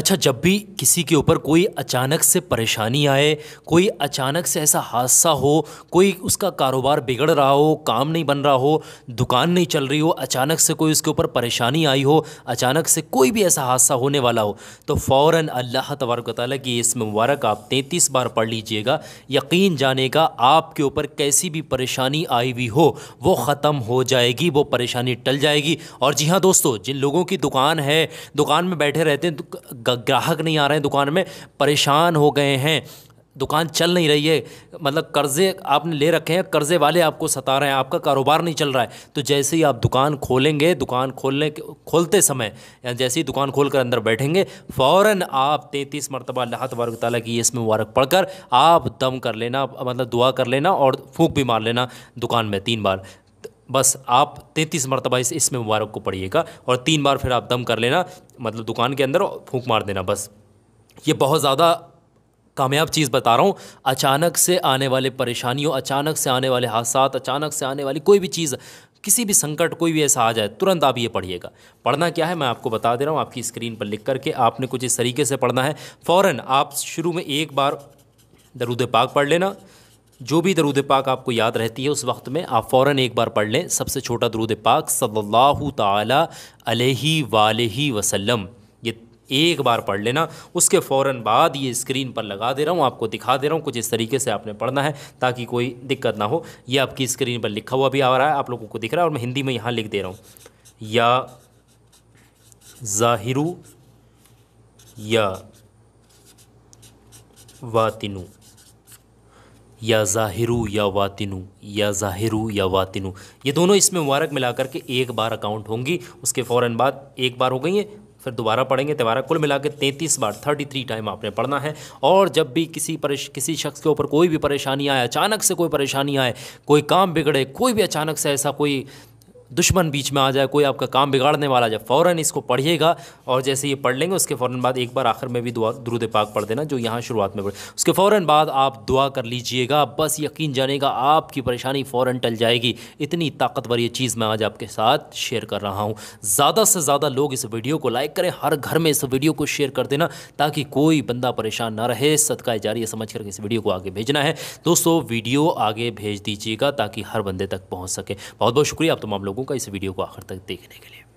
अच्छा जब भी किसी के ऊपर कोई अचानक से परेशानी आए कोई अचानक से ऐसा हादसा हो कोई उसका कारोबार बिगड़ रहा हो काम नहीं बन रहा हो दुकान नहीं चल रही हो अचानक से कोई उसके ऊपर परेशानी आई हो अचानक से कोई भी ऐसा हादसा होने वाला हो तो फ़ौर अल्लाह तबारक ताली की इसमें मुबारक आप तैंतीस बार पढ़ लीजिएगा यकीन जानेगा आपके ऊपर कैसी भी परेशानी आई हुई हो वो ख़त्म हो जाएगी वो परेशानी टल जाएगी और जी हाँ दोस्तों जिन लोगों की दुकान है दुकान में बैठे रहते हैं तो ग्राहक नहीं आ रहे हैं दुकान में परेशान हो गए हैं दुकान चल नहीं रही है मतलब कर्ज़े आपने ले रखे हैं कर्ज़े वाले आपको सता रहे हैं आपका कारोबार नहीं चल रहा है तो जैसे ही आप दुकान खोलेंगे दुकान खोलने खोलते समय या जैसे ही दुकान खोल कर अंदर बैठेंगे फ़ौर आप तैंतीस मरतबा अल्लाह तबारक ताली की इसमें मुबारक पढ़कर आप दम कर लेना मतलब दुआ कर लेना और फूँक भी मार लेना दुकान में तीन बार बस आप तैंतीस मरतबा इस इसमें मुबारक को पढ़िएगा और तीन बार फिर आप दम कर लेना मतलब दुकान के अंदर फूक मार देना बस ये बहुत ज़्यादा कामयाब चीज़ बता रहा हूँ अचानक से आने वाले परेशानियों अचानक से आने वाले हादसा अचानक से आने वाली कोई भी चीज़ किसी भी संकट कोई भी ऐसा आ जाए तुरंत आप ये पढ़िएगा पढ़ना क्या है मैं आपको बता दे रहा हूँ आपकी स्क्रीन पर लिख करके आपने कुछ इस तरीके से पढ़ना है फ़ौर आप शुरू में एक बार दरूद पाक पढ़ लेना जो भी दरूद पाक आपको याद रहती है उस वक्त में आप फ़ौर एक बार पढ़ लें सबसे छोटा दरूद पाक सल्लल्लाहु ताला अलैहि वालही वसल्लम ये एक बार पढ़ लेना उसके फ़ौर बाद ये स्क्रीन पर लगा दे रहा हूँ आपको दिखा दे रहा हूँ कुछ इस तरीके से आपने पढ़ना है ताकि कोई दिक्कत ना हो ये आपकी स्क्रीन पर लिखा हुआ भी आ रहा है आप लोगों को दिख रहा है और मैं हिंदी में यहाँ लिख दे रहा हूँ या ज़ाहिरू या वातिनू या ज़ाहिरु या वातिनु या ज़ाहिरु या वातिनु ये दोनों इसमें मुबारक मिला करके एक बार अकाउंट होंगी उसके फ़ौर बाद एक बार हो गई है फिर दोबारा पढ़ेंगे दोबारा कुल मिला के तैंतीस बार थर्टी थ्री टाइम आपने पढ़ना है और जब भी किसी परेश किसी शख्स के ऊपर कोई भी परेशानी आए अचानक से कोई परेशानी आए कोई काम बिगड़े कोई भी अचानक से ऐसा कोई दुश्मन बीच में आ जाए कोई आपका काम बिगाड़ने वाला आ जाए फ़ौरन इसको पढ़िएगा और जैसे ये पढ़ लेंगे उसके फ़ौरन बाद एक बार आखिर में भी दुआ दरुद पाक पढ़ देना जो यहाँ शुरुआत में पढ़े उसके फ़ौरन बाद आप दुआ कर लीजिएगा बस यकीन जानेगा आपकी परेशानी फ़ौरन टल जाएगी इतनी ताकतवर ये चीज़ मैं आज आपके साथ शेयर कर रहा हूँ ज़्यादा से ज़्यादा लोग इस वीडियो को लाइक करें हर घर में इस वीडियो को शेयर कर देना ताकि कोई बंदा परेशान ना रहे सदका जारी समझ करके इस वीडियो को आगे भेजना है दोस्तों वीडियो आगे भेज दीजिएगा ताकि हर बंदे तक पहुँच सके बहुत बहुत शुक्रिया तो आप तमाम लोगों लोगों का इस वीडियो को आखिर तक देखने के लिए